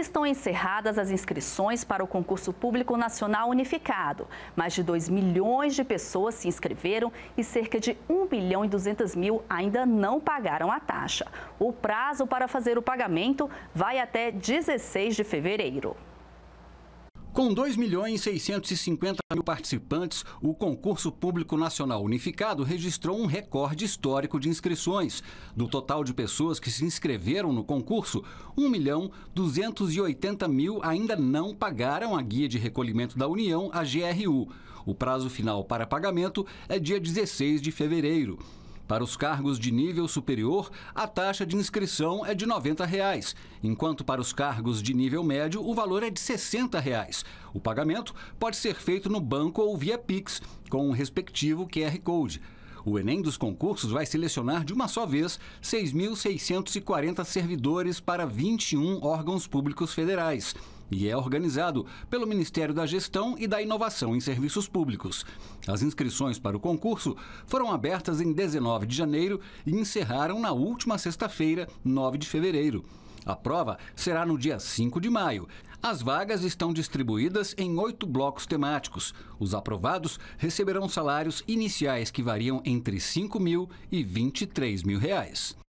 estão encerradas as inscrições para o concurso público nacional unificado. Mais de 2 milhões de pessoas se inscreveram e cerca de 1 bilhão e 200 mil ainda não pagaram a taxa. O prazo para fazer o pagamento vai até 16 de fevereiro. Com 2 milhões 650 mil participantes, o Concurso Público Nacional Unificado registrou um recorde histórico de inscrições. Do total de pessoas que se inscreveram no concurso, 1 milhão 280 mil ainda não pagaram a Guia de Recolhimento da União, a GRU. O prazo final para pagamento é dia 16 de fevereiro. Para os cargos de nível superior, a taxa de inscrição é de R$ 90, reais, enquanto para os cargos de nível médio o valor é de R$ 60. Reais. O pagamento pode ser feito no banco ou via Pix, com o respectivo QR Code. O Enem dos concursos vai selecionar de uma só vez 6.640 servidores para 21 órgãos públicos federais e é organizado pelo Ministério da Gestão e da Inovação em Serviços Públicos. As inscrições para o concurso foram abertas em 19 de janeiro e encerraram na última sexta-feira, 9 de fevereiro. A prova será no dia 5 de maio. As vagas estão distribuídas em oito blocos temáticos. Os aprovados receberão salários iniciais que variam entre 5 mil e 23 mil reais.